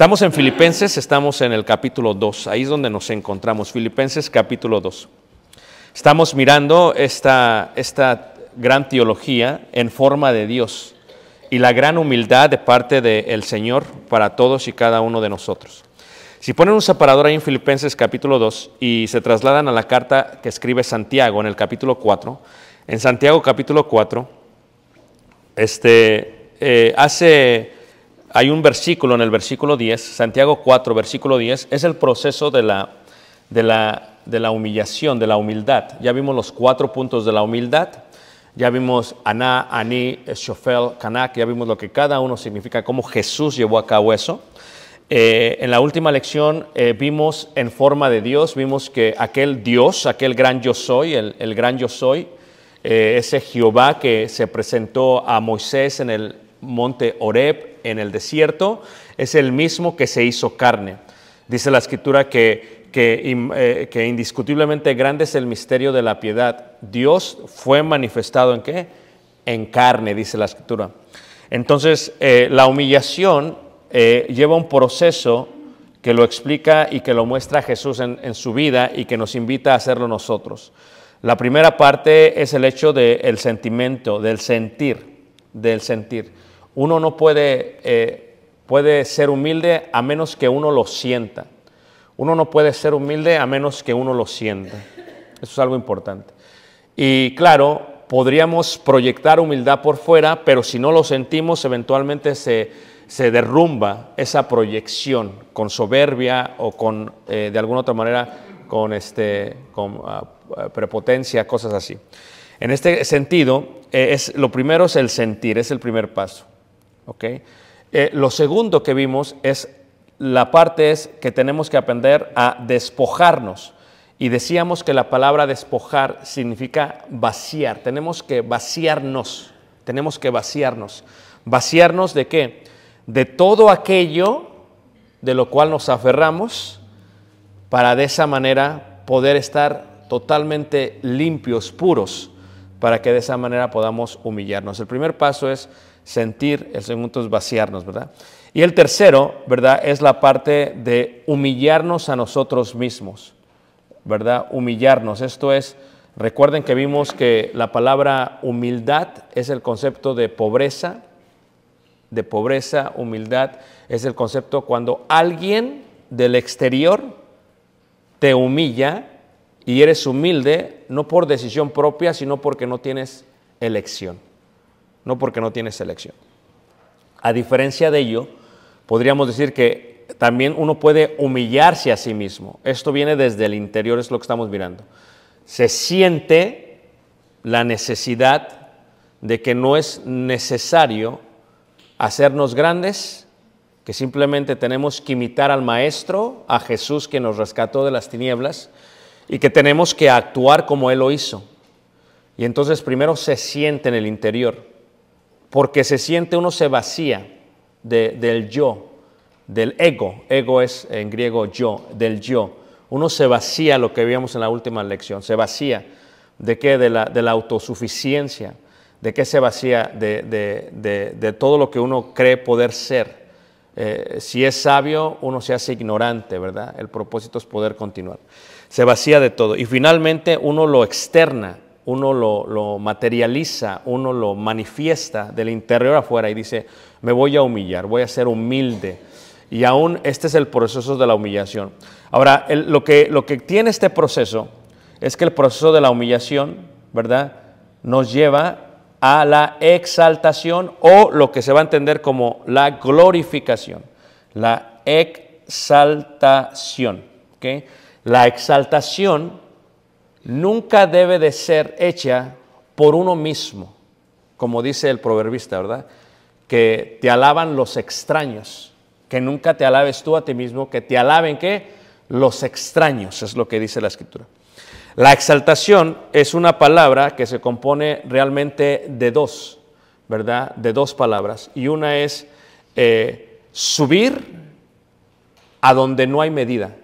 Estamos en Filipenses, estamos en el capítulo 2, ahí es donde nos encontramos, Filipenses capítulo 2. Estamos mirando esta, esta gran teología en forma de Dios y la gran humildad de parte del Señor para todos y cada uno de nosotros. Si ponen un separador ahí en Filipenses capítulo 2 y se trasladan a la carta que escribe Santiago en el capítulo 4, en Santiago capítulo 4, este, eh, hace hay un versículo en el versículo 10, Santiago 4, versículo 10, es el proceso de la, la, de la humillación, de la humildad. Ya vimos los cuatro puntos de la humildad, ya vimos Aná, Aní, Shofel, Kanak, ya vimos lo que cada uno significa, cómo Jesús llevó a cabo eso. Eh, en la última lección eh, vimos en forma de Dios, vimos que aquel Dios, aquel gran yo soy, el, gran yo soy, eh, ese Jehová que se presentó a Moisés en el monte Oreb en el desierto, es el mismo que se hizo carne. Dice la escritura que, eh, que, indiscutiblemente grande es el misterio de la piedad. Dios fue manifestado en qué? En carne, dice la escritura. Entonces, eh, la humillación eh, lleva un proceso que lo explica y que lo muestra Jesús en, su vida y que nos invita a hacerlo nosotros. La primera parte es el hecho del sentimiento, del sentir, del sentir. Uno no puede, eh, puede ser humilde a menos que uno lo sienta. Uno no puede ser humilde a menos que uno lo sienta. Eso es algo importante. Y claro, podríamos proyectar humildad por fuera, pero si no lo sentimos, eventualmente se, se derrumba esa proyección con soberbia o con, eh, de alguna otra manera, con, este, con ah, ah, prepotencia, cosas así. En este sentido, eh, es, lo primero es el sentir, es el primer paso. Eh, lo segundo que vimos es la parte es que tenemos que aprender a despojarnos. Y decíamos que la palabra despojar significa vaciar. Tenemos que vaciarnos. Tenemos que vaciarnos. ¿Vaciarnos de qué? De todo aquello de lo cual nos aferramos para de esa manera poder estar totalmente limpios, puros, para que de esa manera podamos humillarnos. El primer paso es sentir, el segundo es vaciarnos, ¿verdad? Y el tercero, ¿verdad? Es la parte de humillarnos a nosotros mismos, ¿verdad? Humillarnos. Esto es, recuerden que vimos que la palabra humildad es el concepto de pobreza, de pobreza, humildad, es el concepto cuando alguien del exterior te humilla y eres humilde, no por decisión propia, sino porque no tienes elección no porque no tiene selección. A diferencia de ello, podríamos decir que también uno puede humillarse a sí mismo. Esto viene desde el interior, es lo que estamos mirando. Se siente la necesidad de que no es necesario hacernos grandes, que simplemente tenemos que imitar al Maestro, a Jesús que nos rescató de las tinieblas, y que tenemos que actuar como Él lo hizo. Y entonces primero se siente en el interior porque se siente, uno se vacía del yo, del ego. Ego es en griego yo, del yo. Uno se vacía, lo que vimos en la última lección, se vacía. ¿De qué? De la, de la autosuficiencia. ¿De qué se vacía? De, todo lo que uno cree poder ser. Eh, si es sabio, uno se hace ignorante, ¿verdad? El propósito es poder continuar. Se vacía de todo. Y finalmente uno lo externa uno lo, materializa, uno lo manifiesta del interior afuera y dice, me voy a humillar, voy a ser humilde. Y aún este es el proceso de la humillación. Ahora, lo, que, lo que tiene este proceso es que el proceso de la humillación, ¿verdad? Nos lleva a la exaltación o lo que se va a entender como la glorificación, la exaltación. ¿okay? La exaltación nunca debe de ser hecha por uno mismo, como dice el proverbista, ¿verdad? Que te alaban los extraños, que nunca te alabes tú a ti mismo, que te alaben qué? Los extraños, es lo que dice la escritura. La exaltación es una palabra que se compone realmente de dos, ¿verdad? De dos palabras. Y una es eh, subir a donde no hay medida.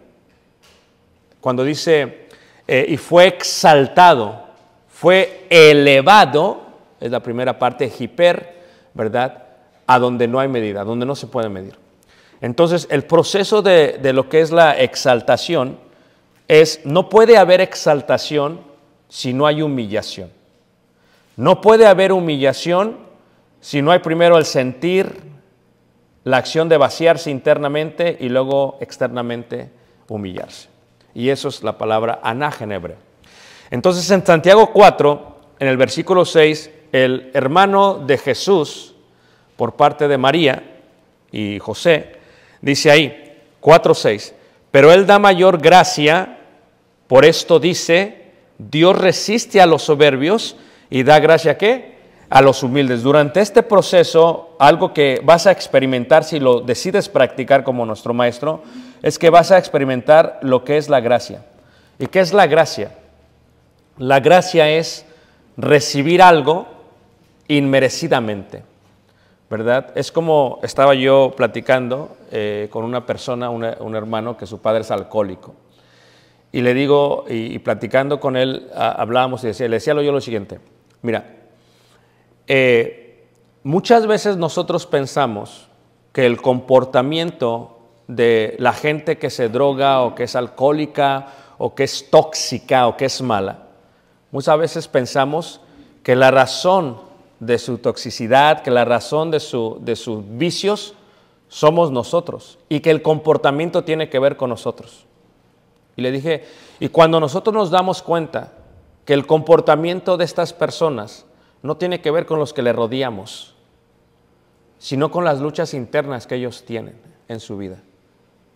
Cuando dice eh, y fue exaltado, fue elevado, es la primera parte, hiper, ¿verdad? A donde no hay medida, donde no se puede medir. Entonces, el proceso de, de lo que es la exaltación es, no puede haber exaltación si no hay humillación. No puede haber humillación si no hay primero el sentir, la acción de vaciarse internamente y luego externamente humillarse y eso es la palabra anágenebre. Entonces en Santiago 4, en el versículo 6, el hermano de Jesús, por parte de María y José, dice ahí, 4.6, pero él da mayor gracia, por esto dice, Dios resiste a los soberbios y da gracia ¿qué? a los humildes. Durante este proceso, algo que vas a experimentar si lo decides practicar como nuestro maestro, es que vas a experimentar lo que es la gracia. ¿Y qué es la gracia? La gracia es recibir algo inmerecidamente, ¿verdad? Es como estaba yo platicando eh, con una persona, un hermano, que su padre es alcohólico. Y le digo, y, platicando con él, hablábamos y decía, le decía yo lo siguiente, mira, eh, muchas veces nosotros pensamos que el comportamiento de la gente que se droga o que es alcohólica o que es tóxica o que es mala, muchas veces pensamos que la razón de su toxicidad, que la razón de, sus vicios somos nosotros y que el comportamiento tiene que ver con nosotros. Y le dije, y cuando nosotros nos damos cuenta que el comportamiento de estas personas no tiene que ver con los que le rodeamos, sino con las luchas internas que ellos tienen en su vida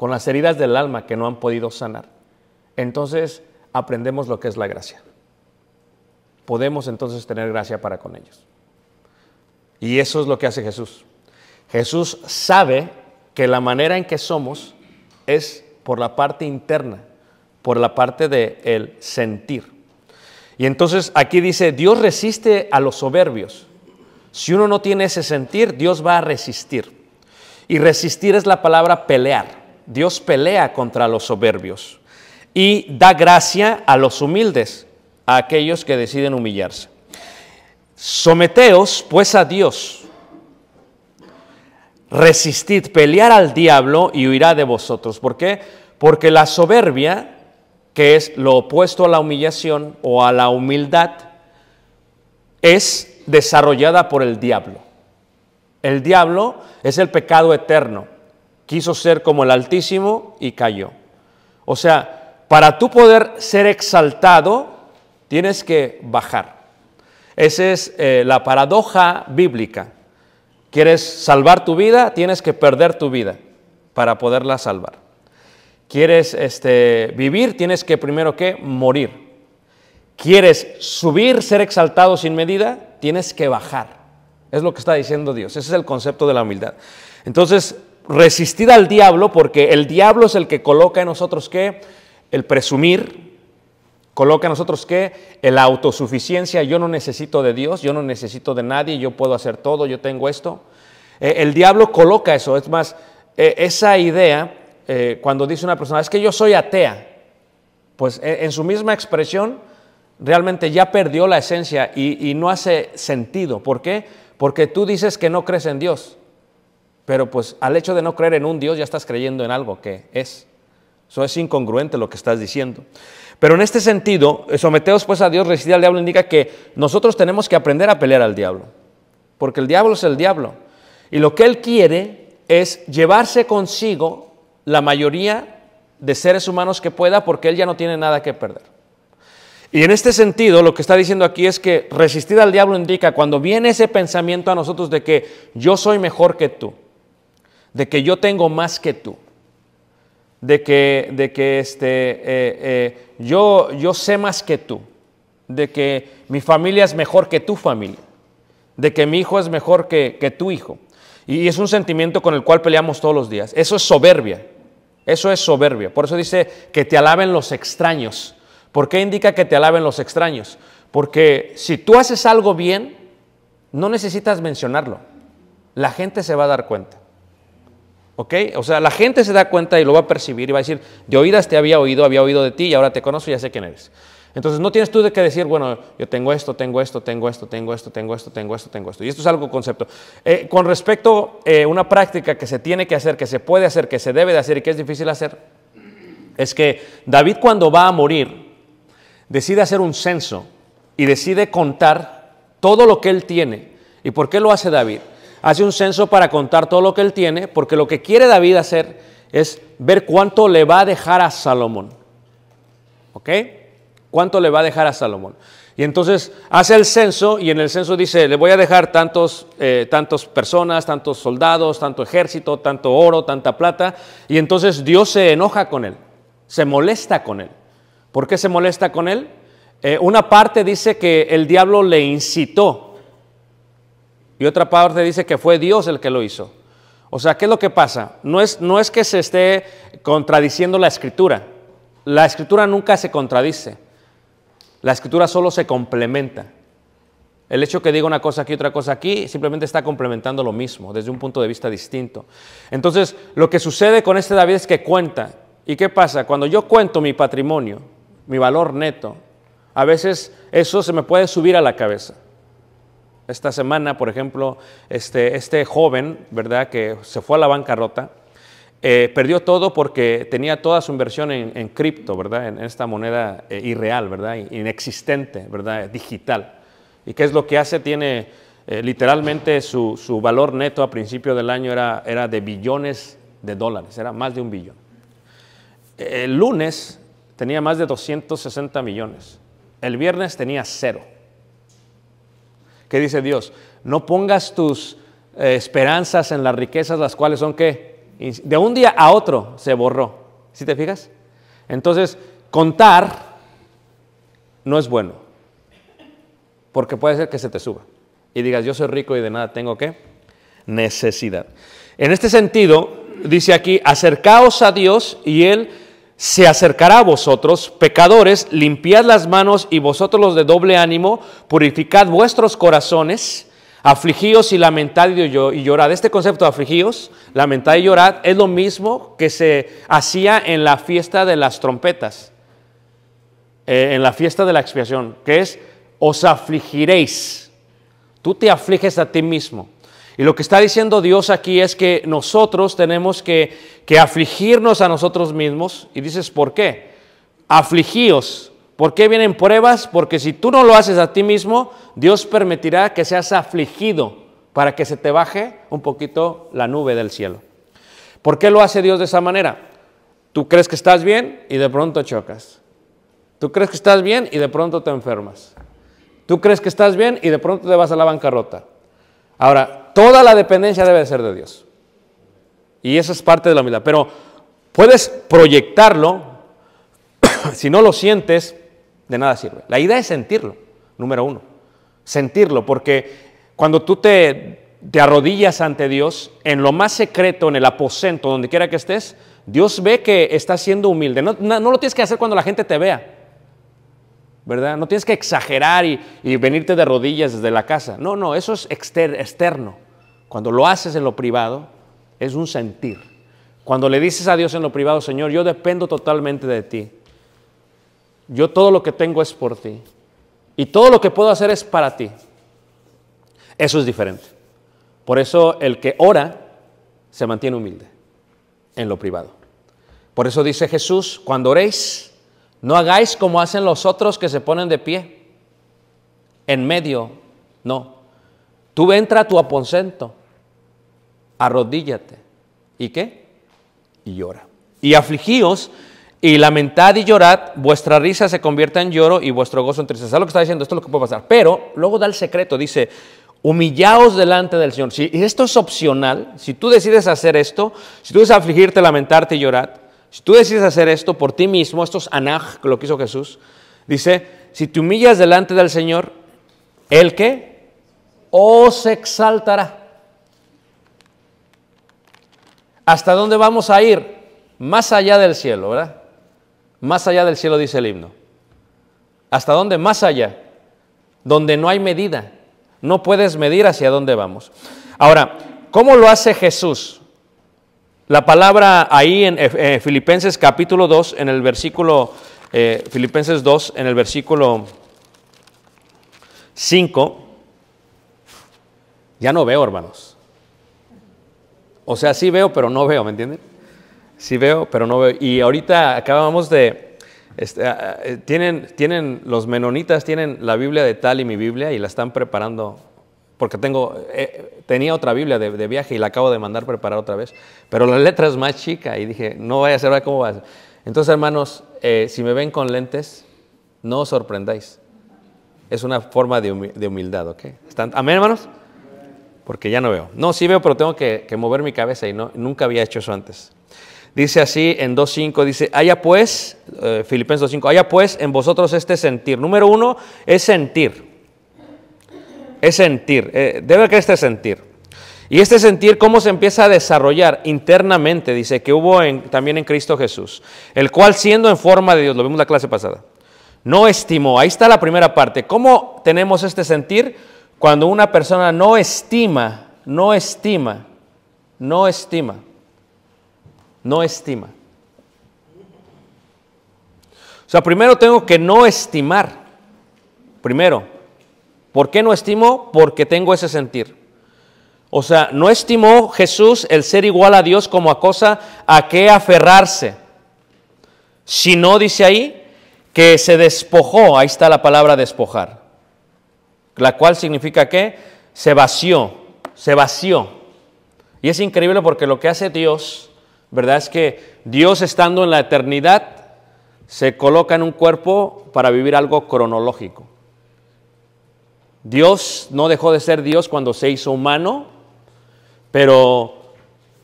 con las heridas del alma que no han podido sanar. Entonces aprendemos lo que es la gracia. Podemos entonces tener gracia para con ellos. Y eso es lo que hace Jesús. Jesús sabe que la manera en que somos es por la parte interna, por la parte del sentir. Y entonces aquí dice, Dios resiste a los soberbios. Si uno no tiene ese sentir, Dios va a resistir. Y resistir es la palabra pelear. Dios pelea contra los soberbios y da gracia a los humildes, a aquellos que deciden humillarse. Someteos pues a Dios. Resistid, pelear al diablo y huirá de vosotros. ¿Por qué? Porque la soberbia, que es lo opuesto a la humillación o a la humildad, es desarrollada por el diablo. El diablo es el pecado eterno quiso ser como el Altísimo y cayó. O sea, para tú poder ser exaltado, tienes que bajar. Esa es eh, la paradoja bíblica. ¿Quieres salvar tu vida? Tienes que perder tu vida para poderla salvar. ¿Quieres este, vivir? Tienes que primero que morir. ¿Quieres subir, ser exaltado sin medida? Tienes que bajar. Es lo que está diciendo Dios. Ese es el concepto de la humildad. Entonces, Resistir al diablo porque el diablo es el que coloca en nosotros que el presumir, coloca en nosotros que la autosuficiencia, yo no necesito de Dios, yo no necesito de nadie, yo puedo hacer todo, yo tengo esto. Eh, el diablo coloca eso, es más, eh, esa idea, eh, cuando dice una persona, es que yo soy atea, pues en su misma expresión realmente ya perdió la esencia y, y no hace sentido. ¿Por qué? Porque tú dices que no crees en Dios. Pero pues al hecho de no creer en un Dios ya estás creyendo en algo que es. Eso es incongruente lo que estás diciendo. Pero en este sentido, someteos pues a Dios, resistir al diablo indica que nosotros tenemos que aprender a pelear al diablo. Porque el diablo es el diablo. Y lo que él quiere es llevarse consigo la mayoría de seres humanos que pueda porque él ya no tiene nada que perder. Y en este sentido, lo que está diciendo aquí es que resistir al diablo indica cuando viene ese pensamiento a nosotros de que yo soy mejor que tú, de que yo tengo más que tú, de que, de que este, eh, eh, yo, yo sé más que tú, de que mi familia es mejor que tu familia, de que mi hijo es mejor que, que tu hijo. Y es un sentimiento con el cual peleamos todos los días. Eso es soberbia. Eso es soberbia. Por eso dice que te alaben los extraños. ¿Por qué indica que te alaben los extraños? Porque si tú haces algo bien, no necesitas mencionarlo. La gente se va a dar cuenta. ¿Ok? O sea, la gente se da cuenta y lo va a percibir y va a decir, de oídas te había oído, había oído de ti y ahora te conozco y ya sé quién eres. Entonces no tienes tú de qué decir, bueno, yo tengo esto, tengo esto, tengo esto, tengo esto, tengo esto, tengo esto, tengo esto. Y esto es algo concepto. Eh, con respecto a eh, una práctica que se tiene que hacer, que se puede hacer, que se debe de hacer y que es difícil hacer, es que David cuando va a morir, decide hacer un censo y decide contar todo lo que él tiene. ¿Y por qué lo hace David? hace un censo para contar todo lo que él tiene, porque lo que quiere David hacer es ver cuánto le va a dejar a Salomón. ¿Ok? ¿Cuánto le va a dejar a Salomón? Y entonces hace el censo y en el censo dice, le voy a dejar tantos, eh, tantos personas, tantos soldados, tanto ejército, tanto oro, tanta plata. Y entonces Dios se enoja con él, se molesta con él. ¿Por qué se molesta con él? Eh, una parte dice que el diablo le incitó y otra parte dice que fue Dios el que lo hizo. O sea, ¿qué es lo que pasa? No es, no es que se esté contradiciendo la escritura. La escritura nunca se contradice. La escritura solo se complementa. El hecho que diga una cosa aquí, otra cosa aquí, simplemente está complementando lo mismo, desde un punto de vista distinto. Entonces, lo que sucede con este David es que cuenta. ¿Y qué pasa? Cuando yo cuento mi patrimonio, mi valor neto, a veces eso se me puede subir a la cabeza. Esta semana, por ejemplo, este, este, joven, ¿verdad?, que se fue a la bancarrota, eh, perdió todo porque tenía toda su inversión en, cripto, ¿verdad?, en esta moneda eh, irreal, ¿verdad?, inexistente, ¿verdad?, digital. ¿Y qué es lo que hace? Tiene eh, literalmente su, valor neto a principio del año era de billones de dólares, era más de un billón. El lunes tenía más de 260 millones. El viernes tenía cero. ¿Qué dice Dios? No pongas tus eh, esperanzas en las riquezas, las cuales son que de un día a otro se borró. ¿Sí te fijas? Entonces, contar no es bueno, porque puede ser que se te suba y digas, yo soy rico y de nada tengo ¿qué? necesidad. En este sentido, dice aquí, acercaos a Dios y Él se acercará a vosotros, pecadores, limpiad las manos y vosotros los de doble ánimo, purificad vuestros corazones, afligíos y lamentad y llorad. Este concepto de afligíos, lamentad y llorad, es lo mismo que se hacía en la fiesta de las trompetas, eh, en la fiesta de la expiación, que es os afligiréis. Tú te afliges a ti mismo. Y lo que está diciendo Dios aquí es que nosotros tenemos que, afligirnos a nosotros mismos. Y dices, ¿por qué? Afligíos. ¿Por qué vienen pruebas? Porque si tú no lo haces a ti mismo, Dios permitirá que seas afligido para que se te baje un poquito la nube del cielo. ¿Por qué lo hace Dios de esa manera? Tú crees que estás bien y de pronto chocas. Tú crees que estás bien y de pronto te enfermas. Tú crees que estás bien y de pronto te vas a la bancarrota. Ahora, toda la dependencia debe ser de Dios. Y eso es parte de la humildad. Pero puedes proyectarlo, si no lo sientes, de nada sirve. La idea es sentirlo, número uno. Sentirlo, porque cuando tú te, arrodillas ante Dios, en lo más secreto, en el aposento, donde quiera que estés, Dios ve que estás siendo humilde. no lo tienes que hacer cuando la gente te vea. ¿verdad? No tienes que exagerar y, venirte de rodillas desde la casa. No, no, eso es externo. Cuando lo haces en lo privado, es un sentir. Cuando le dices a Dios en lo privado, Señor, yo dependo totalmente de ti. Yo todo lo que tengo es por ti. Y todo lo que puedo hacer es para ti. Eso es diferente. Por eso el que ora se mantiene humilde en lo privado. Por eso dice Jesús, cuando oréis, no hagáis como hacen los otros que se ponen de pie. En medio, no. Tú entra a tu aposento, arrodíllate. ¿Y qué? Y llora. Y afligíos y lamentad y llorad, vuestra risa se convierta en lloro y vuestro gozo en tristeza. lo que está diciendo, esto es lo que puede pasar. Pero luego da el secreto, dice, humillaos delante del Señor. Si esto es opcional, si tú decides hacer esto, si tú decides afligirte, lamentarte y llorar, si tú decides hacer esto por ti mismo, esto es anaj, lo que hizo Jesús, dice, si te humillas delante del Señor, ¿el qué? Os exaltará. ¿Hasta dónde vamos a ir? Más allá del cielo, ¿verdad? Más allá del cielo dice el himno. ¿Hasta dónde? Más allá. Donde no hay medida. No puedes medir hacia dónde vamos. Ahora, ¿cómo lo hace Jesús? La palabra ahí en eh, Filipenses capítulo 2, en el versículo, eh, Filipenses 2, en el versículo 5, ya no veo, hermanos. O sea, sí veo, pero no veo, ¿me entienden? Sí veo, pero no veo. Y ahorita acabamos de... Este, ah, ah, eh, tienen, tienen, los menonitas tienen la Biblia de tal y mi Biblia y la están preparando porque tengo, eh, tenía otra Biblia de, viaje y la acabo de mandar preparar otra vez, pero la letra es más chica y dije, no vaya a ser, ¿cómo va Entonces, hermanos, eh, si me ven con lentes, no os sorprendáis. Es una forma de, humildad, ¿ok? ¿Están, ¿Amén, hermanos? Porque ya no veo. No, sí veo, pero tengo que, mover mi cabeza y no, nunca había hecho eso antes. Dice así en 2.5, dice, haya pues, eh, Filipenses 2.5, haya pues en vosotros este sentir. Número uno es sentir es sentir, eh, debe que este sentir. Y este sentir, ¿cómo se empieza a desarrollar internamente? Dice que hubo también en Cristo Jesús, el cual siendo en forma de Dios, lo vimos la clase pasada, no estimó. Ahí está la primera parte. ¿Cómo tenemos este sentir cuando una persona no estima, no estima, no estima, no estima? O sea, primero tengo que no estimar. Primero, ¿Por qué no estimo? Porque tengo ese sentir. O sea, no estimó Jesús el ser igual a Dios como a cosa a qué aferrarse, Si no, dice ahí que se despojó, ahí está la palabra despojar, la cual significa que se vació, se vació. Y es increíble porque lo que hace Dios, ¿verdad? Es que Dios estando en la eternidad se coloca en un cuerpo para vivir algo cronológico. Dios no dejó de ser Dios cuando se hizo humano, pero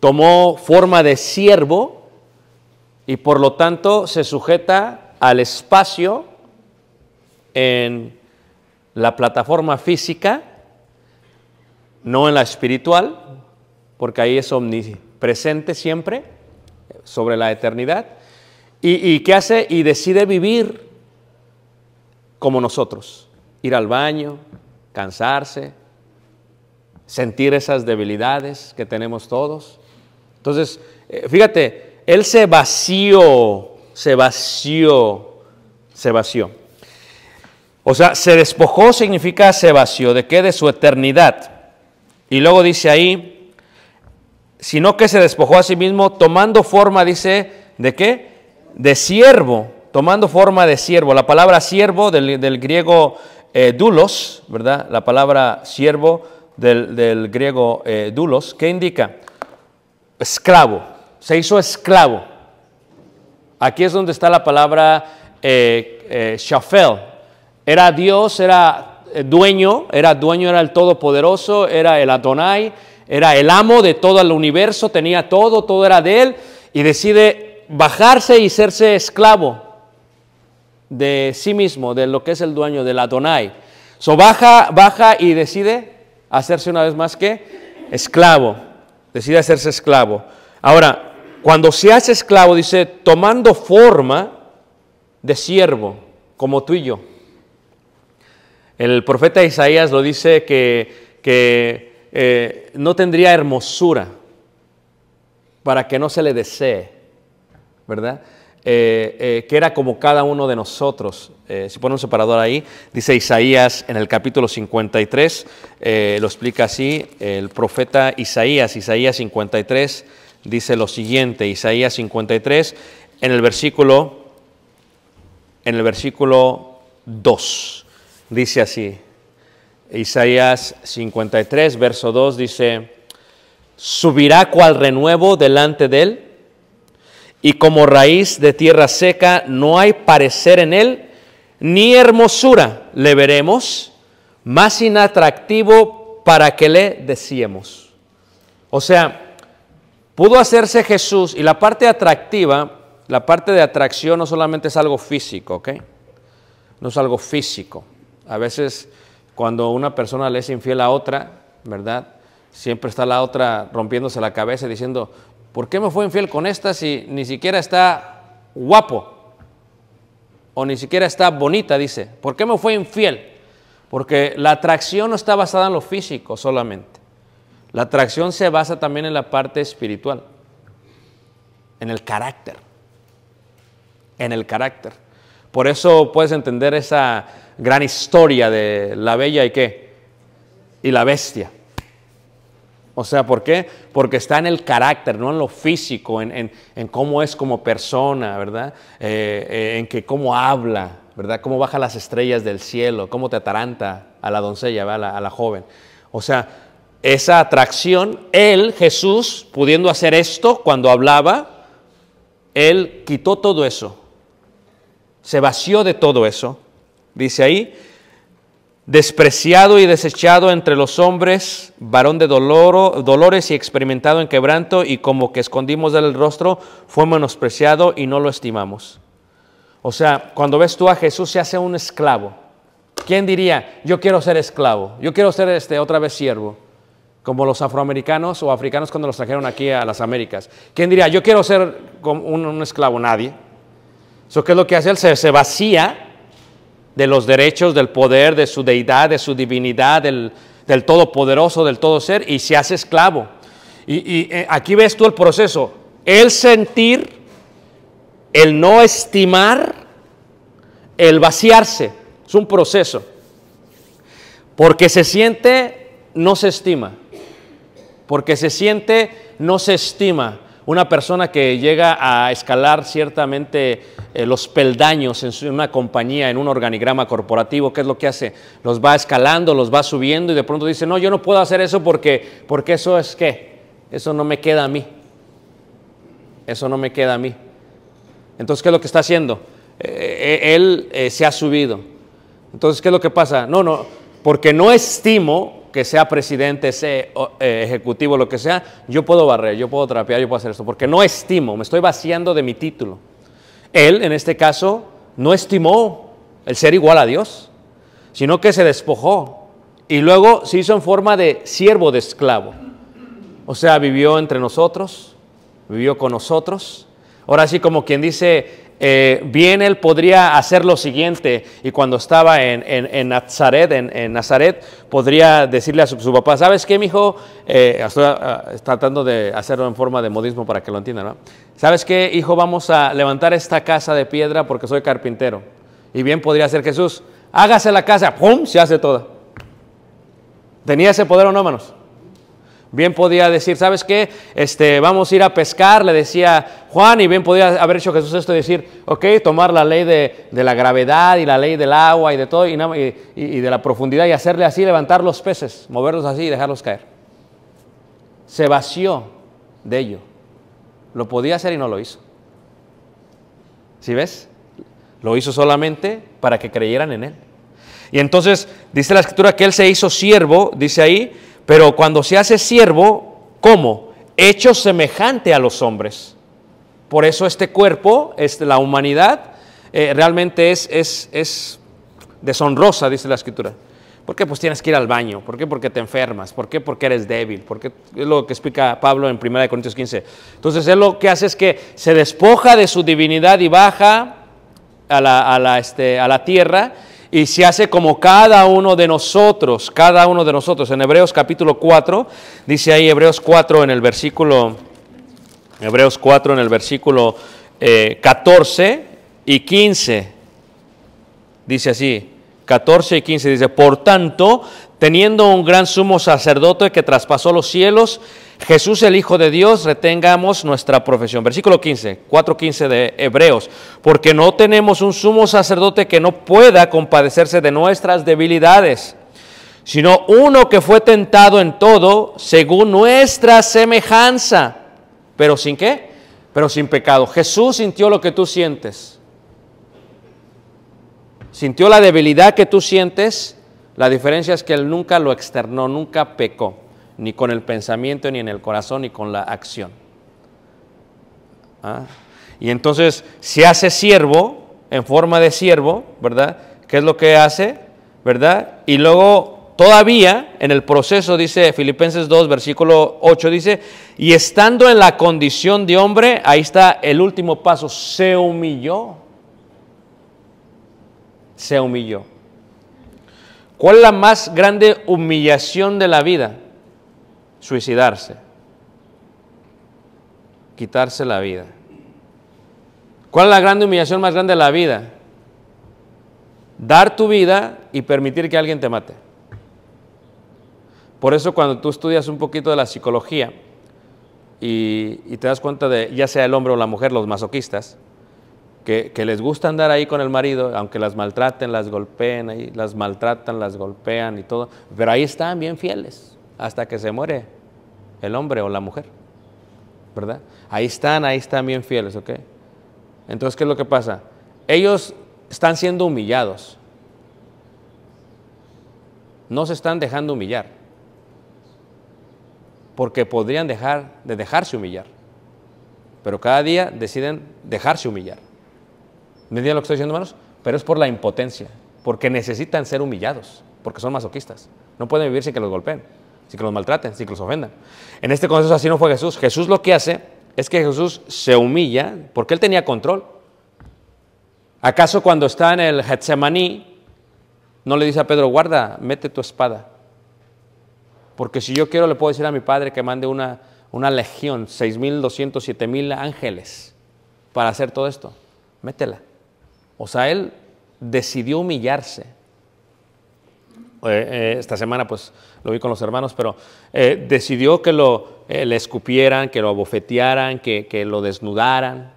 tomó forma de siervo y por lo tanto se sujeta al espacio en la plataforma física, no en la espiritual, porque ahí es omnipresente siempre, sobre la eternidad. ¿Y, qué hace? Y decide vivir como nosotros, ir al baño, cansarse, sentir esas debilidades que tenemos todos. Entonces, eh, fíjate, Él se vació, se vació, se vació. O sea, se despojó significa se vació. ¿De qué? De su eternidad. Y luego dice ahí, sino que se despojó a sí mismo tomando forma, dice, ¿de qué? De siervo, tomando forma de siervo. La palabra siervo del, del griego eh, dulos, ¿verdad? La palabra siervo del, griego eh, dulos, ¿qué indica? Esclavo, se hizo esclavo. Aquí es donde está la palabra eh, shafel. Era Dios, era dueño, era dueño, era el todopoderoso, era el Adonai, era el amo de todo el universo, tenía todo, todo era de él, y decide bajarse y serse esclavo, de sí mismo, de lo que es el dueño, la Adonai. So baja, baja y decide hacerse una vez más que esclavo. Decide hacerse esclavo. Ahora, cuando se hace esclavo, dice, tomando forma de siervo, como tú y yo. El profeta Isaías lo dice que, eh, no tendría hermosura para que no se le desee, ¿verdad? Eh, eh, que era como cada uno de nosotros. Eh, si pone un separador ahí, dice Isaías en el capítulo 53, lo explica así el profeta Isaías, Isaías 53, dice lo siguiente, Isaías 53, en el versículo, en el versículo 2, dice así, Isaías 53, verso 2, dice, subirá cual renuevo delante de él, y como raíz de tierra seca no hay parecer en él, ni hermosura le veremos, más inatractivo para que le decíamos. O sea, pudo hacerse Jesús y la parte atractiva, la parte de atracción no solamente es algo físico, ¿ok? No es algo físico. A veces cuando una persona le es infiel a otra, ¿verdad? Siempre está la otra rompiéndose la cabeza diciendo, ¿Por qué me fue infiel con esta si ni siquiera está guapo? O ni siquiera está bonita, dice. ¿Por qué me fue infiel? Porque la atracción no está basada en lo físico solamente. La atracción se basa también en la parte espiritual, en el carácter. En el carácter. Por eso puedes entender esa gran historia de la bella y qué? Y la bestia. O sea, ¿por qué? Porque está en el carácter, no en lo físico, en, cómo es como persona, ¿verdad? Eh, eh, en que cómo habla, ¿verdad? Cómo baja las estrellas del cielo, cómo te ataranta a la doncella, a a la joven. O sea, esa atracción, él, Jesús, pudiendo hacer esto cuando hablaba, él quitó todo eso, se vació de todo eso, dice ahí, despreciado y desechado entre los hombres, varón de dolores y experimentado en quebranto, y como que escondimos del rostro, fue menospreciado y no lo estimamos. O sea, cuando ves tú a Jesús se hace un esclavo. ¿Quién diría, yo quiero ser esclavo, yo quiero ser este, otra vez siervo? Como los afroamericanos o africanos cuando los trajeron aquí a las Américas. ¿Quién diría, yo quiero ser un, un esclavo? Nadie. Eso qué es lo que hace él, se vacía de los derechos, del poder, de su deidad, de su divinidad, del, todopoderoso, del todo ser, y se hace esclavo. Y, eh, aquí ves tú el proceso. El sentir, el no estimar, el vaciarse, es un proceso. Porque se siente, no se estima. Porque se siente, no se estima una persona que llega a escalar ciertamente eh, los peldaños en una compañía, en un organigrama corporativo, ¿qué es lo que hace? Los va escalando, los va subiendo y de pronto dice, no, yo no puedo hacer eso porque, porque eso es qué, eso no me queda a mí, eso no me queda a mí. Entonces, ¿qué es lo que está haciendo? Eh, eh, él se ha subido. Entonces, ¿qué es lo que pasa? No, no, porque no estimo que sea presidente, sea eh, ejecutivo, lo que sea, yo puedo barrer, yo puedo trapear, yo puedo hacer esto, porque no estimo, me estoy vaciando de mi título. Él, en este caso, no estimó el ser igual a Dios, sino que se despojó y luego se hizo en forma de siervo de esclavo. O sea, vivió entre nosotros, vivió con nosotros. Ahora sí, como quien dice, eh, bien él podría hacer lo siguiente, y cuando estaba en, Nazaret, en, Nazaret, podría decirle a su, papá, ¿sabes qué, mi hijo eh, estoy ah, ah, tratando de hacerlo en forma de modismo para que lo entiendan, ¿no? ¿Sabes qué, hijo? Vamos a levantar esta casa de piedra porque soy carpintero. Y bien podría ser Jesús, hágase la casa, ¡pum! Se hace toda. ¿Tenía ese poder o no, manos? Bien podía decir, ¿sabes qué? Este, vamos a ir a pescar, le decía Juan, y bien podía haber hecho Jesús esto y decir, ok, tomar la ley de, la gravedad y la ley del agua y de todo, y, y de la profundidad, y hacerle así, levantar los peces, moverlos así y dejarlos caer. Se vació de ello. Lo podía hacer y no lo hizo. ¿Sí ves? Lo hizo solamente para que creyeran en Él. Y entonces dice la escritura que Él se hizo siervo, dice ahí, pero cuando se hace siervo, ¿cómo? Hecho semejante a los hombres. Por eso este cuerpo, este, la humanidad, eh, realmente es, es, es deshonrosa, dice la escritura. ¿Por qué? Pues tienes que ir al baño. ¿Por qué? Porque te enfermas. ¿Por qué? Porque eres débil. ¿Por qué? Es lo que explica Pablo en 1 Corintios 15. Entonces, él lo que hace es que se despoja de su divinidad y baja a la, a la, este, a la tierra y se hace como cada uno de nosotros, cada uno de nosotros. En Hebreos capítulo 4, dice ahí Hebreos 4 en el versículo, Hebreos 4 en el versículo 14 eh, y 15, dice así, 14 y 15 dice, por tanto, teniendo un gran sumo sacerdote que traspasó los cielos, Jesús el Hijo de Dios, retengamos nuestra profesión. Versículo 15, 4.15 de Hebreos, porque no tenemos un sumo sacerdote que no pueda compadecerse de nuestras debilidades, sino uno que fue tentado en todo según nuestra semejanza, pero sin qué, pero sin pecado. Jesús sintió lo que tú sientes sintió la debilidad que tú sientes, la diferencia es que él nunca lo externó, nunca pecó, ni con el pensamiento, ni en el corazón, ni con la acción. Ah, y entonces se hace siervo, en forma de siervo, ¿verdad? ¿Qué es lo que hace? ¿Verdad? Y luego todavía en el proceso, dice Filipenses 2, versículo 8, dice, y estando en la condición de hombre, ahí está el último paso, se humilló se humilló. ¿Cuál es la más grande humillación de la vida? Suicidarse. Quitarse la vida. ¿Cuál es la grande humillación más grande de la vida? Dar tu vida y permitir que alguien te mate. Por eso cuando tú estudias un poquito de la psicología y, y te das cuenta de, ya sea el hombre o la mujer, los masoquistas, que, les gusta andar ahí con el marido, aunque las maltraten, las golpeen, ahí, las maltratan, las golpean y todo, pero ahí están bien fieles hasta que se muere el hombre o la mujer, ¿verdad? Ahí están, ahí están bien fieles, ¿ok? Entonces, ¿qué es lo que pasa? Ellos están siendo humillados, no se están dejando humillar, porque podrían dejar de dejarse humillar, pero cada día deciden dejarse humillar. ¿Me entienden lo que estoy diciendo, hermanos? Pero es por la impotencia, porque necesitan ser humillados, porque son masoquistas. No pueden vivir sin que los golpeen, sin que los maltraten, sin que los ofendan. En este contexto así no fue Jesús. Jesús lo que hace es que Jesús se humilla porque él tenía control. ¿Acaso cuando está en el Getsemaní no le dice a Pedro, guarda, mete tu espada? Porque si yo quiero le puedo decir a mi padre que mande una, una legión, 6.200, 7.000 ángeles para hacer todo esto. Métela. O sea, él decidió humillarse. Eh, eh, esta semana pues lo vi con los hermanos, pero eh, decidió que lo, le escupieran, que lo abofetearan, que, que lo desnudaran.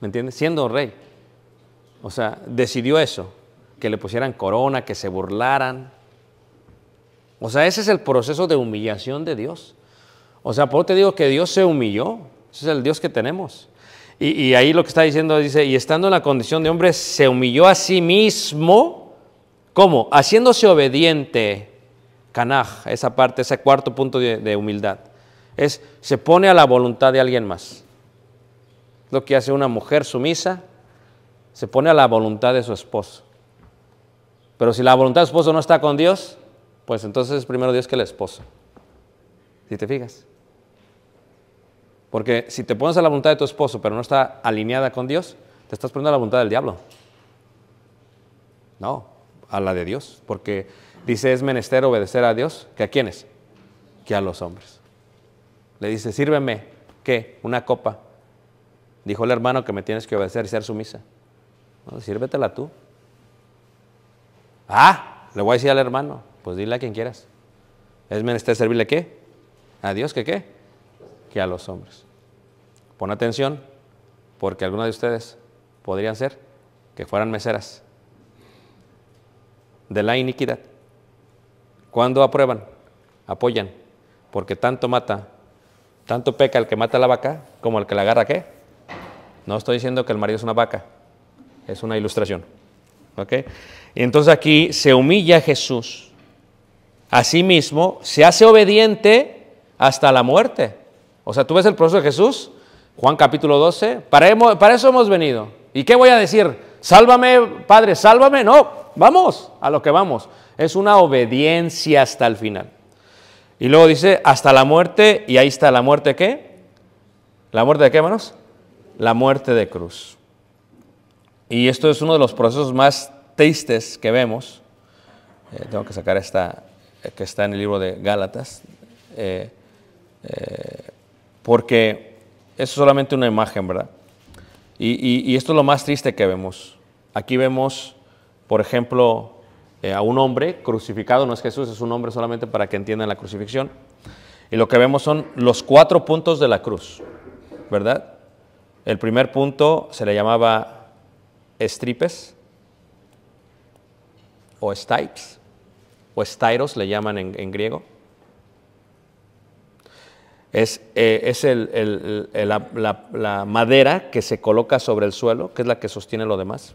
¿Me entiendes? Siendo rey. O sea, decidió eso, que le pusieran corona, que se burlaran. O sea, ese es el proceso de humillación de Dios. O sea, por eso te digo que Dios se humilló. Ese es el Dios que tenemos. Y, ahí lo que está diciendo dice, y estando en la condición de hombre, se humilló a sí mismo, ¿cómo? Haciéndose obediente, canaj, esa parte, ese cuarto punto de, humildad. Es, se pone a la voluntad de alguien más. Lo que hace una mujer sumisa, se pone a la voluntad de su esposo. Pero si la voluntad su esposo no está con Dios, pues entonces es primero Dios que el esposo. Si te fijas. Porque si te pones a la voluntad de tu esposo, pero no está alineada con Dios, te estás poniendo a la voluntad del diablo. No, a la de Dios. Porque dice, es menester obedecer a Dios, que a quiénes? Que a los hombres. Le dice, sírveme, ¿qué? Una copa. Dijo el hermano que me tienes que obedecer y ser sumisa. No, sírvetela tú. Ah, le voy a decir al hermano, pues dile a quien quieras. Es menester servirle qué? A Dios que qué? que a los hombres. Pon atención, porque algunos de ustedes podrían ser que fueran meseras de la iniquidad. Cuando aprueban, apoyan, porque tanto mata, tanto peca el que mata a la vaca como el que la agarra qué. No estoy diciendo que el marido es una vaca, es una ilustración. ¿Ok? Y entonces aquí se humilla a Jesús. mismo se hace obediente hasta la muerte o sea, tú ves el proceso de Jesús, Juan capítulo 12, para, eso hemos venido. ¿Y qué voy a decir? Sálvame, Padre, sálvame. No, vamos a lo que vamos. Es una obediencia hasta el final. Y luego dice, hasta la muerte, y ahí está la muerte qué? ¿La muerte de qué, hermanos? La muerte de cruz. Y esto es uno de los procesos más tristes que vemos. Eh, tengo que sacar esta eh, que está en el libro de Gálatas. Eh, eh porque es solamente una imagen, ¿verdad? Y, esto es lo más triste que vemos. Aquí vemos, por ejemplo, eh, a un hombre crucificado, no es Jesús, es un hombre solamente para que entiendan la crucifixión. Y lo que vemos son los cuatro puntos de la cruz, ¿verdad? El primer punto se le llamaba estripes o stipes, o styros le llaman en griego es, eh, la, madera que se coloca sobre el suelo, que es la que sostiene lo demás.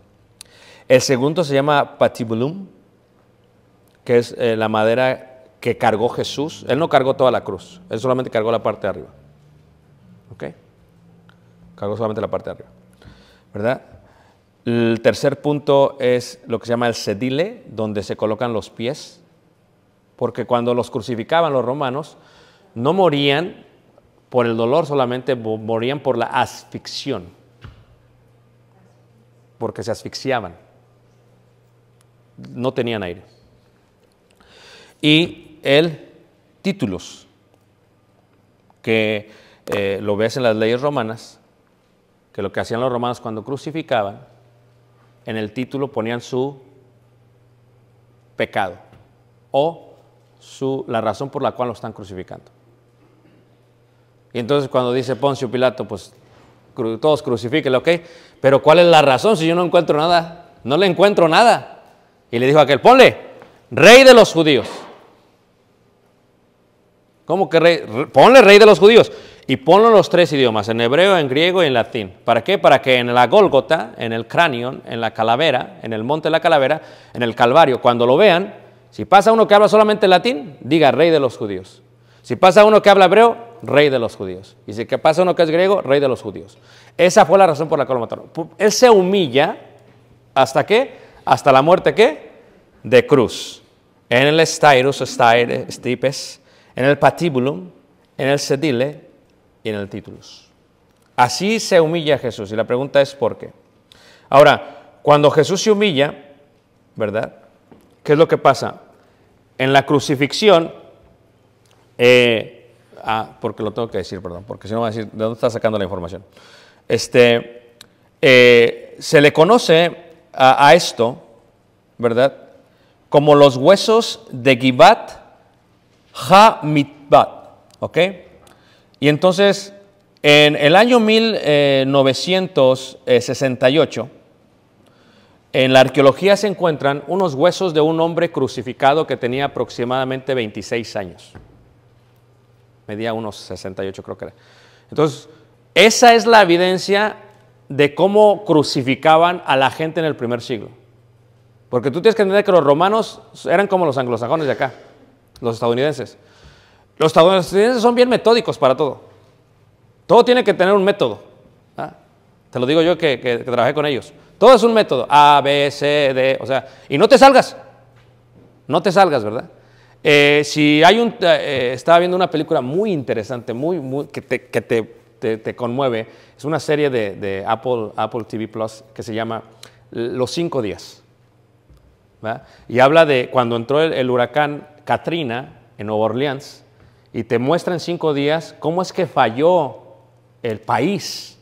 El segundo se llama patibulum, que es eh, la madera que cargó Jesús. Él no cargó toda la cruz, él solamente cargó la parte de arriba. ¿Ok? Cargó solamente la parte de arriba. ¿Verdad? El tercer punto es lo que se llama el sedile, donde se colocan los pies, porque cuando los crucificaban los romanos, no morían por el dolor, solamente morían por la asfixión, porque se asfixiaban, no tenían aire. Y el títulos, que eh, lo ves en las leyes romanas, que lo que hacían los romanos cuando crucificaban, en el título ponían su pecado o su, la razón por la cual lo están crucificando. Y entonces cuando dice Poncio Pilato, pues todos crucifíquenlo, ¿ok? Pero ¿cuál es la razón si yo no encuentro nada? No le encuentro nada. Y le dijo a aquel, ponle, rey de los judíos. ¿Cómo que rey? Ponle rey de los judíos. Y ponlo en los tres idiomas, en hebreo, en griego y en latín. ¿Para qué? Para que en la Gólgota, en el cráneo, en la calavera, en el monte de la calavera, en el Calvario, cuando lo vean, si pasa uno que habla solamente latín, diga rey de los judíos. Si pasa uno que habla hebreo, rey de los judíos. Y si que pasa uno que es griego, rey de los judíos. Esa fue la razón por la cual lo mataron. Él se humilla hasta qué? Hasta la muerte qué? De cruz. En el styrus, estipes, en el patibulum, en el sedile y en el titulus. Así se humilla Jesús. Y la pregunta es ¿por qué? Ahora, cuando Jesús se humilla, ¿verdad? ¿Qué es lo que pasa? En la crucifixión, eh, Ah, porque lo tengo que decir, perdón, porque si no va a decir, ¿de dónde está sacando la información? Este, eh, se le conoce a, esto, ¿verdad? Como los huesos de Gibat Ha-Mitbat, ¿ok? Y entonces, en el año 1968, eh, en la arqueología se encuentran unos huesos de un hombre crucificado que tenía aproximadamente 26 años medía unos 68 creo que era. Entonces, esa es la evidencia de cómo crucificaban a la gente en el primer siglo. Porque tú tienes que entender que los romanos eran como los anglosajones de acá, los estadounidenses. Los estadounidenses son bien metódicos para todo. Todo tiene que tener un método. ¿ah? Te lo digo yo que trabajé con ellos. Todo es un método. A, B, C, D. O sea, y no te salgas. No te salgas, ¿verdad? Eh, si hay un, eh, eh, estaba viendo una película muy interesante, muy, que, te, conmueve, es una serie de, Apple, Apple TV Plus que se llama Los cinco días. Y habla de cuando entró el, huracán Katrina en Nueva Orleans y te muestra en cinco días cómo es que falló el país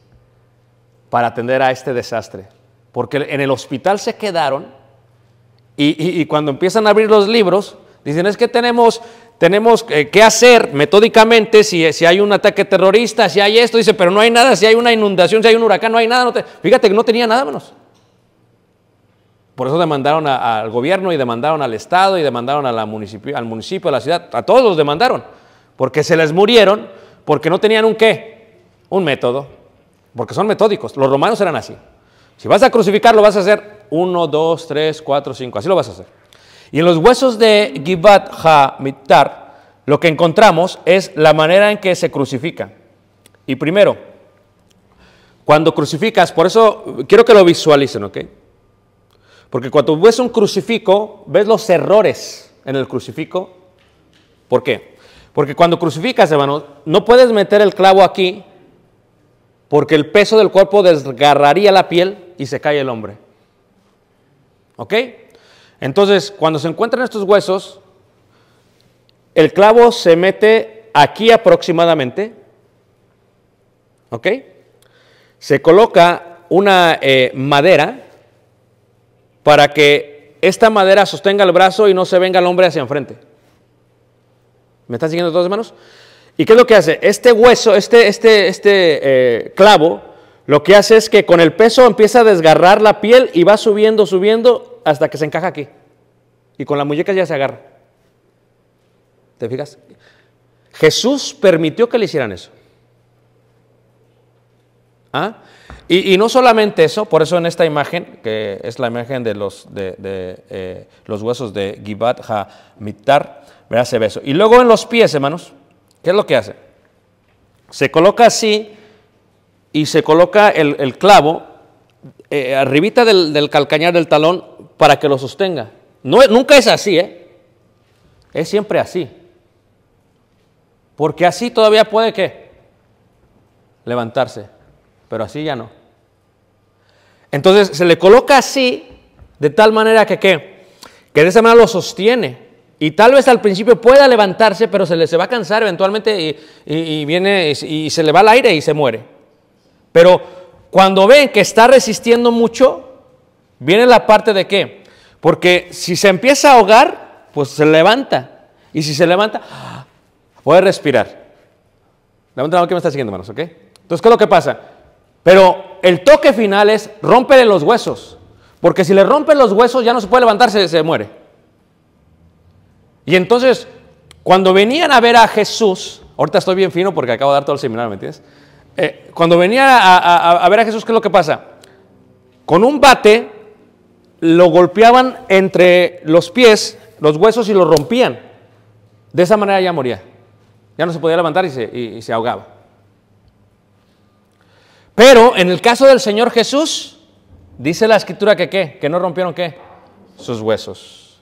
para atender a este desastre. Porque en el hospital se quedaron y cuando empiezan a abrir los libros, Dicen, es que tenemos, tenemos eh, que hacer metódicamente si, si, hay un ataque terrorista, si hay esto, dice, pero no hay nada, si hay una inundación, si hay un huracán, no hay nada. te... Fíjate que no tenía nada menos. Por eso demandaron al gobierno y demandaron al Estado y demandaron a municipio, al municipio, a la ciudad, a todos los demandaron, porque se les murieron, porque no tenían un qué, un método, porque son metódicos. Los romanos eran así. Si vas a crucificar, lo vas a hacer 1, 2, 3, 4, 5, así lo vas a hacer. Y en los huesos de Givat mittar lo que encontramos es la manera en que se crucifica. Y primero, cuando crucificas, por eso quiero que lo visualicen, ¿ok? Porque cuando ves un crucifijo, ves los errores en el crucifijo. ¿Por qué? Porque cuando crucificas, hermano, no puedes meter el clavo aquí porque el peso del cuerpo desgarraría la piel y se cae el hombre. ¿Ok? Entonces, cuando se encuentran estos huesos, el clavo se mete aquí aproximadamente, ¿ok? Se coloca una eh, madera para que esta madera sostenga el brazo y no se venga el hombre hacia enfrente. ¿Me están siguiendo todas las manos? ¿Y qué es lo que hace? Este hueso, este, este, este eh, clavo, lo que hace es que con el peso empieza a desgarrar la piel y va subiendo, subiendo hasta que se encaja aquí. Y con la muñeca ya se agarra. ¿Te fijas? Jesús permitió que le hicieran eso. ¿Ah? Y, no solamente eso, por eso en esta imagen, que es la imagen de los, de, eh, los huesos de Gibat Hamitar, vea ese beso Y luego en los pies, hermanos, ¿qué es lo que hace? Se coloca así y se coloca el, clavo eh, arribita del, del, calcañar del talón para que lo sostenga. No, nunca es así, ¿eh? Es siempre así. Porque así todavía puede que levantarse, pero así ya no. Entonces se le coloca así, de tal manera que ¿qué? que de esa manera lo sostiene. Y tal vez al principio pueda levantarse, pero se le se va a cansar eventualmente y, viene y, se le va al aire y se muere. Pero cuando ven que está resistiendo mucho, Viene la parte de qué? Porque si se empieza a ahogar, pues se levanta. Y si se levanta, puede ¡ah! respirar. Levanta la mano que me está siguiendo, hermanos, ¿ok? Entonces, ¿qué es lo que pasa? Pero el toque final es romperle los huesos. Porque si le rompen los huesos, ya no se puede levantarse, se muere. Y entonces, cuando venían a ver a Jesús, ahorita estoy bien fino porque acabo de dar todo el seminario, ¿me entiendes? Eh, cuando venían a, a ver a Jesús, ¿qué es lo que pasa? Con un bate lo golpeaban entre los pies, los huesos y lo rompían. De esa manera ya moría. Ya no se podía levantar y se, ahogaba. Pero en el caso del Señor Jesús, dice la escritura que qué, que no rompieron qué, sus huesos.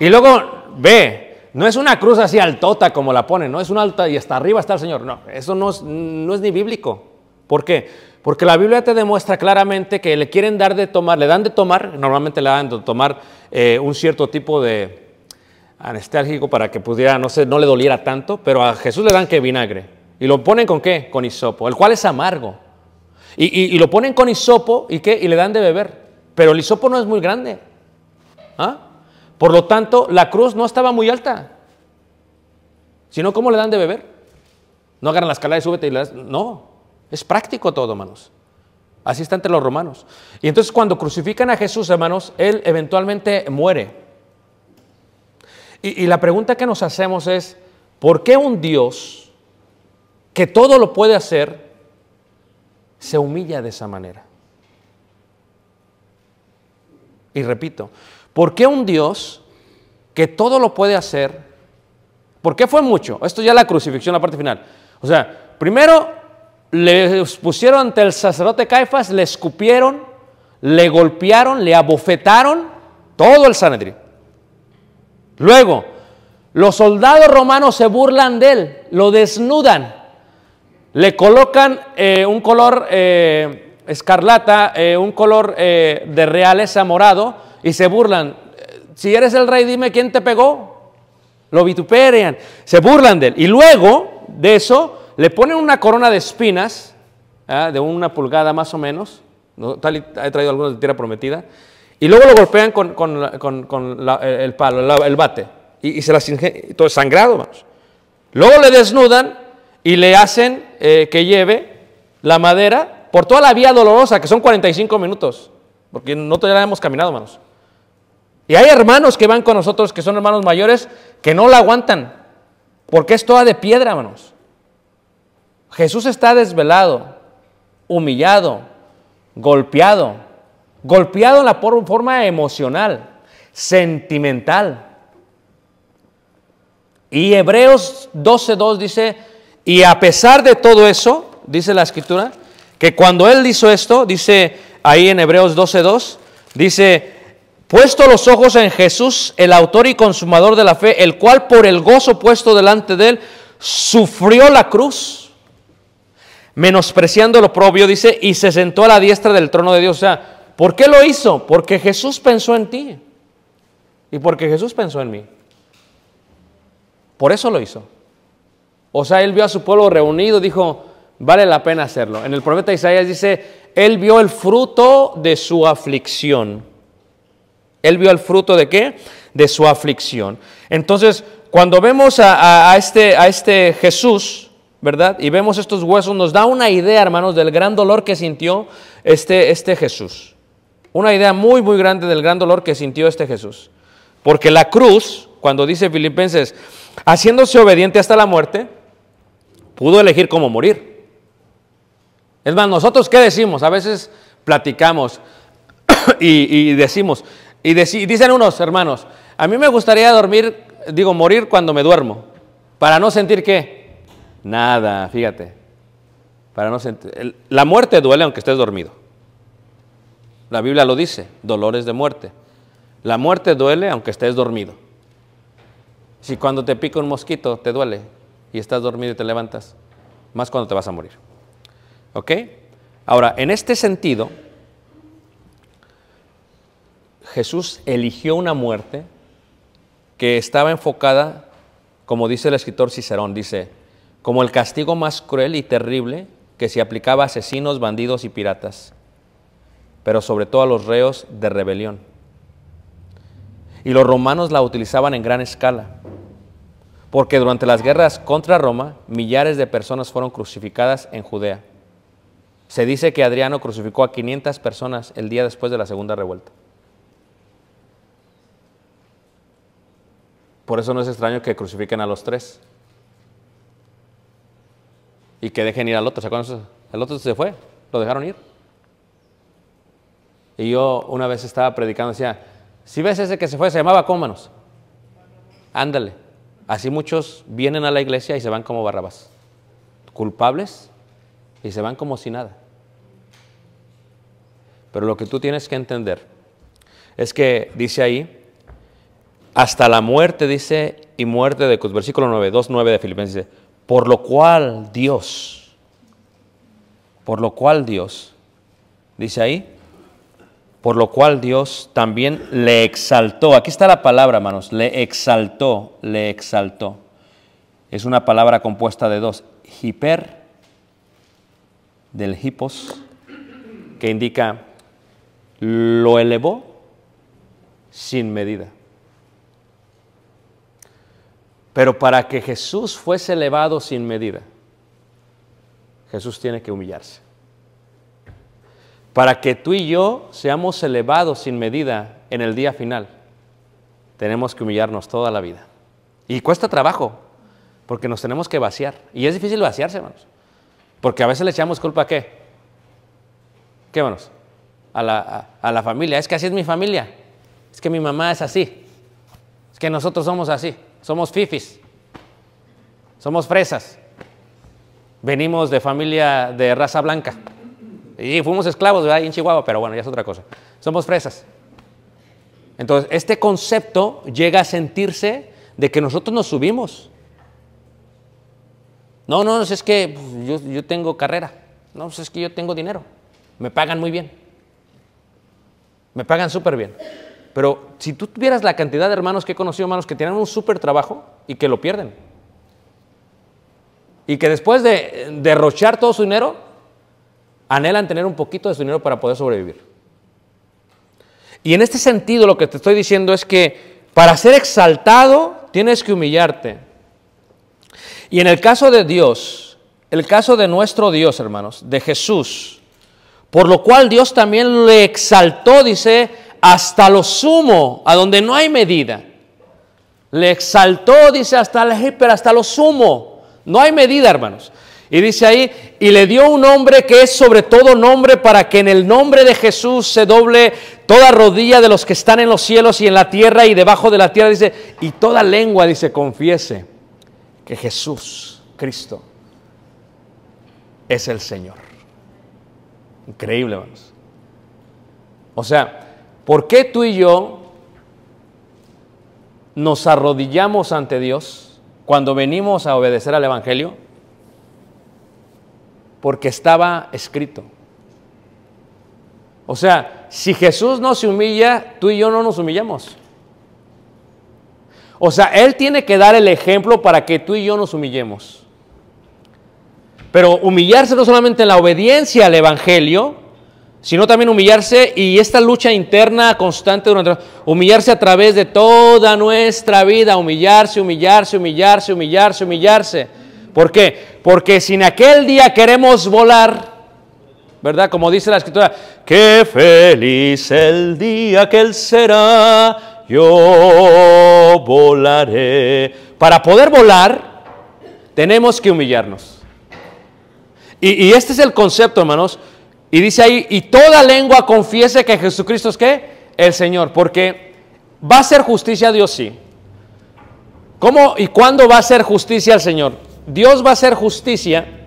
Y luego ve, no es una cruz así altota como la ponen, no es una alta y hasta arriba está el Señor. No, eso no no es ni bíblico. ¿Por qué? Porque la Biblia te demuestra claramente que le quieren dar de tomar, le dan de tomar, normalmente le dan de tomar eh, un cierto tipo de anestálgico para que pudiera, no sé, no le doliera tanto, pero a Jesús le dan que vinagre. ¿Y lo ponen con qué? Con hisopo, el cual es amargo. Y, lo ponen con isopo ¿y qué? Y le dan de beber. Pero el isopo no es muy grande. ¿Ah? Por lo tanto, la cruz no estaba muy alta. Sino, ¿cómo le dan de beber? No agarran la escalera y súbete y le No, es práctico todo, hermanos. Así está entre los romanos. Y entonces cuando crucifican a Jesús, hermanos, él eventualmente muere. Y, la pregunta que nos hacemos es, ¿por qué un Dios que todo lo puede hacer se humilla de esa manera? Y repito, ¿por qué un Dios que todo lo puede hacer? ¿Por qué fue mucho? Esto ya la crucifixión, la parte final. O sea, primero ...le pusieron ante el sacerdote Caifás, le escupieron, le golpearon, le abofetaron todo el Sanedrín. Luego, los soldados romanos se burlan de él, lo desnudan, le colocan eh, un color eh, escarlata, eh, un color de reales morado y se burlan. Si eres el rey, dime quién te pegó. Lo vituperan, se burlan de él. Y luego de eso, le ponen una corona de espinas, ¿ah? de una pulgada más o menos, Tal he traído algunos de tierra prometida, y luego lo golpean con, el palo, el bate, y, se las todo sangrado, vamos. Luego le desnudan y le hacen eh, que lleve la madera por toda la vía dolorosa, que son 45 minutos, porque no todavía hemos caminado, manos. Y hay hermanos que van con nosotros, que son hermanos mayores, que no la aguantan, porque es toda de piedra, hermanos. Jesús está desvelado, humillado, golpeado, golpeado en la forma emocional, sentimental. Y Hebreos 12.2 dice, y a pesar de todo eso, dice la escritura, que cuando él hizo esto, dice ahí en Hebreos 12.2, dice, puesto los ojos en Jesús, el autor y consumador de la fe, el cual por el gozo puesto delante de él, sufrió la cruz menospreciando lo propio, dice, y se sentó a la diestra del trono de Dios. O sea, ¿por qué lo hizo? Porque Jesús pensó en ti. Y porque Jesús pensó en mí. Por eso lo hizo. O sea, él vio a su pueblo reunido, dijo, vale la pena hacerlo. En el profeta Isaías dice, él vio el fruto de su aflicción. Él vio el fruto de qué? De su aflicción. Entonces, cuando vemos este, a este Jesús, ¿verdad? Y vemos estos huesos, nos da una idea, hermanos, del gran dolor que sintió este, este Jesús. Una idea muy, muy grande del gran dolor que sintió este Jesús. Porque la cruz, cuando dice Filipenses, haciéndose obediente hasta la muerte, pudo elegir cómo morir. Es más, nosotros qué decimos? A veces platicamos y, decimos, y, dicen unos hermanos, a mí me gustaría dormir, digo, morir cuando me duermo, para no sentir qué, Nada, fíjate. Para no la muerte duele aunque estés dormido. La Biblia lo dice, dolores de muerte. La muerte duele aunque estés dormido. Si cuando te pica un mosquito te duele y estás dormido y te levantas, más cuando te vas a morir. ¿Ok? Ahora, en este sentido, Jesús eligió una muerte que estaba enfocada, como dice el escritor Cicerón, dice, como el castigo más cruel y terrible que se aplicaba a asesinos, bandidos y piratas, pero sobre todo a los reos de rebelión. Y los romanos la utilizaban en gran escala, porque durante las guerras contra Roma millares de personas fueron crucificadas en Judea. Se dice que Adriano crucificó a 500 personas el día después de la segunda revuelta. Por eso no es extraño que crucifiquen a los tres y que dejen ir al otro. ¿Se acuerdan? El otro se fue, lo dejaron ir. Y yo una vez estaba predicando, decía, si ves ese que se fue, se llamaba Cómanos. Ándale. Así muchos vienen a la iglesia y se van como barrabás, culpables y se van como si nada. Pero lo que tú tienes que entender es que dice ahí, hasta la muerte, dice, y muerte de Cus, Versículo 9, 9 de Filipenses dice, por lo cual Dios, por lo cual Dios, dice ahí, por lo cual Dios también le exaltó. Aquí está la palabra, hermanos, le exaltó, le exaltó. Es una palabra compuesta de dos, hiper, del hipos, que indica lo elevó sin medida. Pero para que Jesús fuese elevado sin medida, Jesús tiene que humillarse. Para que tú y yo seamos elevados sin medida en el día final, tenemos que humillarnos toda la vida. Y cuesta trabajo, porque nos tenemos que vaciar. Y es difícil vaciarse, hermanos. Porque a veces le echamos culpa a qué? ¿Qué, hermanos? A la, a, a la familia. Es que así es mi familia. Es que mi mamá es así. Es que nosotros somos así somos fifis, somos fresas, venimos de familia de raza blanca y fuimos esclavos en Chihuahua, pero bueno, ya es otra cosa, somos fresas. Entonces, este concepto llega a sentirse de que nosotros nos subimos. No, no, es que pues, yo, yo tengo carrera, no, pues, es que yo tengo dinero, me pagan muy bien, me pagan súper bien. Pero si tú tuvieras la cantidad de hermanos que he conocido, hermanos, que tienen un súper trabajo y que lo pierden. Y que después de derrochar todo su dinero, anhelan tener un poquito de su dinero para poder sobrevivir. Y en este sentido lo que te estoy diciendo es que para ser exaltado tienes que humillarte. Y en el caso de Dios, el caso de nuestro Dios, hermanos, de Jesús, por lo cual Dios también le exaltó, dice, hasta lo sumo, a donde no hay medida. Le exaltó, dice, hasta la pero hasta lo sumo. No hay medida, hermanos. Y dice ahí, y le dio un nombre que es sobre todo nombre para que en el nombre de Jesús se doble toda rodilla de los que están en los cielos y en la tierra y debajo de la tierra, dice, y toda lengua, dice, confiese que Jesús, Cristo, es el Señor. Increíble, hermanos. O sea, ¿Por qué tú y yo nos arrodillamos ante Dios cuando venimos a obedecer al Evangelio? Porque estaba escrito. O sea, si Jesús no se humilla, tú y yo no nos humillamos. O sea, Él tiene que dar el ejemplo para que tú y yo nos humillemos. Pero humillarse no solamente en la obediencia al Evangelio, sino también humillarse y esta lucha interna constante durante humillarse a través de toda nuestra vida, humillarse, humillarse, humillarse, humillarse, humillarse. ¿Por qué? Porque si en aquel día queremos volar, ¿verdad? Como dice la escritura, qué feliz el día que él será, yo volaré. Para poder volar, tenemos que humillarnos. Y, y este es el concepto, hermanos y dice ahí, y toda lengua confiese que Jesucristo es qué? El Señor, porque va a ser justicia a Dios, sí. ¿Cómo y cuándo va a ser justicia al Señor? Dios va a ser justicia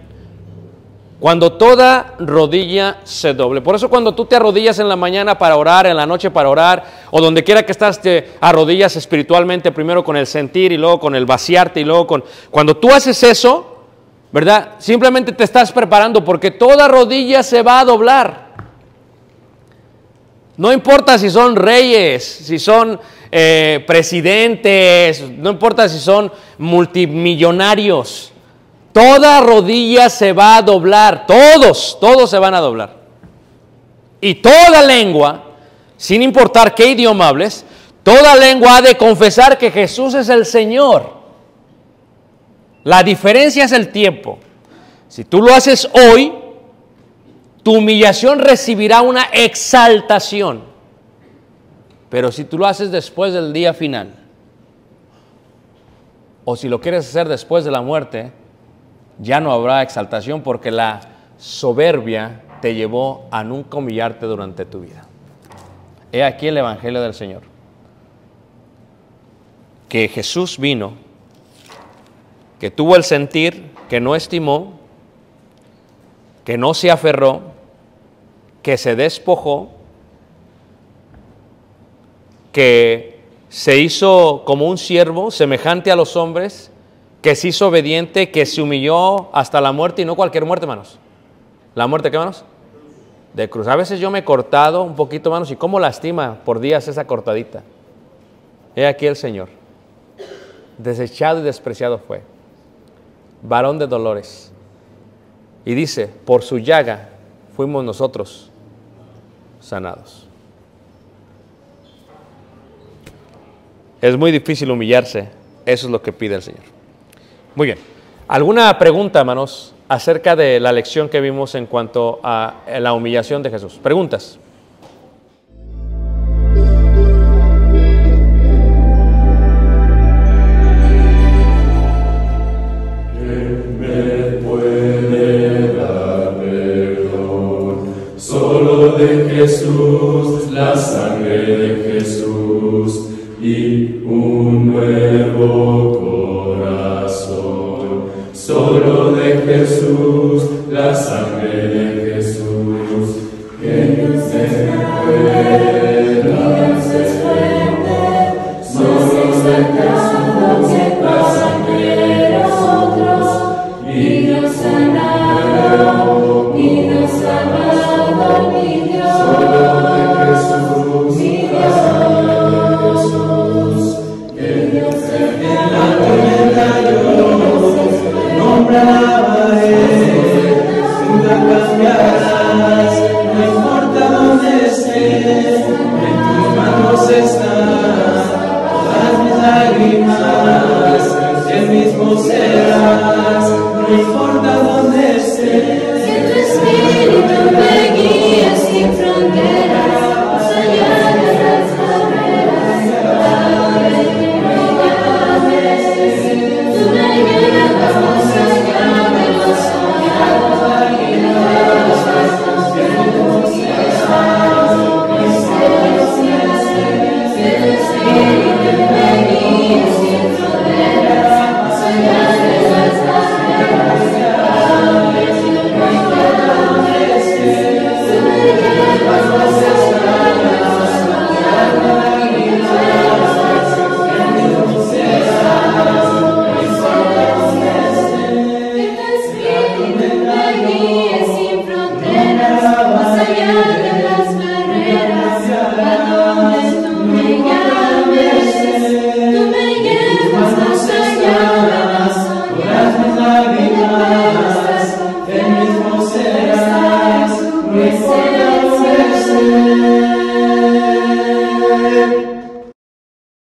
cuando toda rodilla se doble. Por eso cuando tú te arrodillas en la mañana para orar, en la noche para orar, o donde quiera que estás, te arrodillas espiritualmente, primero con el sentir y luego con el vaciarte y luego con... Cuando tú haces eso, ¿verdad? Simplemente te estás preparando porque toda rodilla se va a doblar. No importa si son reyes, si son eh, presidentes, no importa si son multimillonarios. Toda rodilla se va a doblar, todos, todos se van a doblar. Y toda lengua, sin importar qué idioma hables, toda lengua ha de confesar que Jesús es el Señor. La diferencia es el tiempo. Si tú lo haces hoy, tu humillación recibirá una exaltación. Pero si tú lo haces después del día final, o si lo quieres hacer después de la muerte, ya no habrá exaltación porque la soberbia te llevó a nunca humillarte durante tu vida. He aquí el Evangelio del Señor. Que Jesús vino que tuvo el sentir, que no estimó, que no se aferró, que se despojó, que se hizo como un siervo, semejante a los hombres, que se hizo obediente, que se humilló hasta la muerte y no cualquier muerte, hermanos. ¿La muerte qué, hermanos? De cruz. A veces yo me he cortado un poquito, hermanos, y cómo lastima por días esa cortadita. He aquí el Señor. Desechado y despreciado fue varón de dolores. Y dice, por su llaga fuimos nosotros sanados. Es muy difícil humillarse, eso es lo que pide el Señor. Muy bien, ¿alguna pregunta, hermanos, acerca de la lección que vimos en cuanto a la humillación de Jesús? Preguntas. Lord.